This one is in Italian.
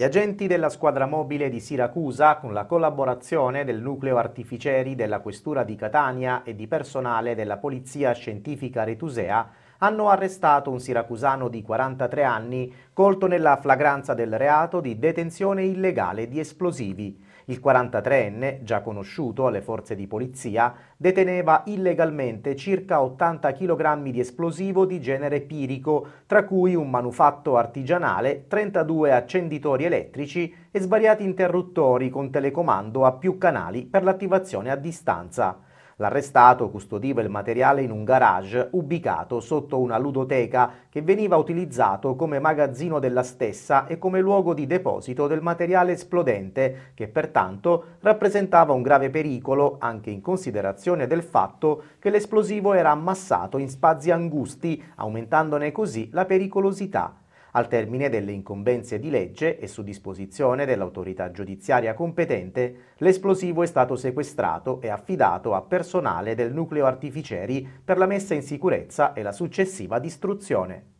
Gli agenti della squadra mobile di Siracusa, con la collaborazione del nucleo artificieri della Questura di Catania e di personale della Polizia Scientifica Retusea, hanno arrestato un siracusano di 43 anni colto nella flagranza del reato di detenzione illegale di esplosivi. Il 43enne, già conosciuto alle forze di polizia, deteneva illegalmente circa 80 kg di esplosivo di genere pirico, tra cui un manufatto artigianale, 32 accenditori elettrici e svariati interruttori con telecomando a più canali per l'attivazione a distanza. L'arrestato custodiva il materiale in un garage ubicato sotto una ludoteca che veniva utilizzato come magazzino della stessa e come luogo di deposito del materiale esplodente, che pertanto rappresentava un grave pericolo anche in considerazione del fatto che l'esplosivo era ammassato in spazi angusti, aumentandone così la pericolosità al termine delle incombenze di legge e su disposizione dell'autorità giudiziaria competente, l'esplosivo è stato sequestrato e affidato a personale del nucleo artificieri per la messa in sicurezza e la successiva distruzione.